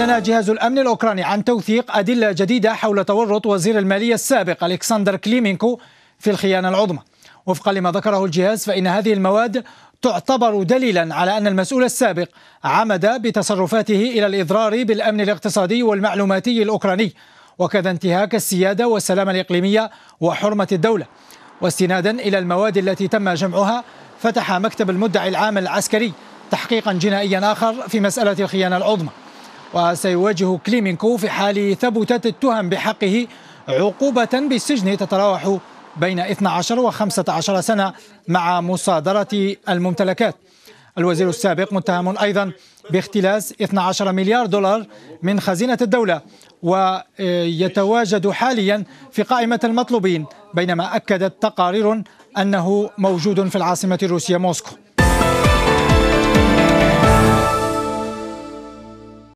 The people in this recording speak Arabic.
أعلن جهاز الأمن الأوكراني عن توثيق أدلة جديدة حول تورط وزير المالية السابق ألكسندر كليمينكو في الخيانة العظمى وفقا لما ذكره الجهاز فإن هذه المواد تعتبر دليلا على أن المسؤول السابق عمد بتصرفاته إلى الإضرار بالأمن الاقتصادي والمعلوماتي الأوكراني وكذا انتهاك السيادة والسلامة الإقليمية وحرمة الدولة واستنادا إلى المواد التي تم جمعها فتح مكتب المدعي العام العسكري تحقيقا جنائيا آخر في مسألة الخيانة العظمى وسيواجه كليمينكو في حال ثبتت التهم بحقه عقوبة بالسجن تتراوح بين 12 و 15 سنة مع مصادرة الممتلكات الوزير السابق متهم أيضا باختلاس 12 مليار دولار من خزينة الدولة ويتواجد حاليا في قائمة المطلوبين بينما أكدت تقارير أنه موجود في العاصمة الروسية موسكو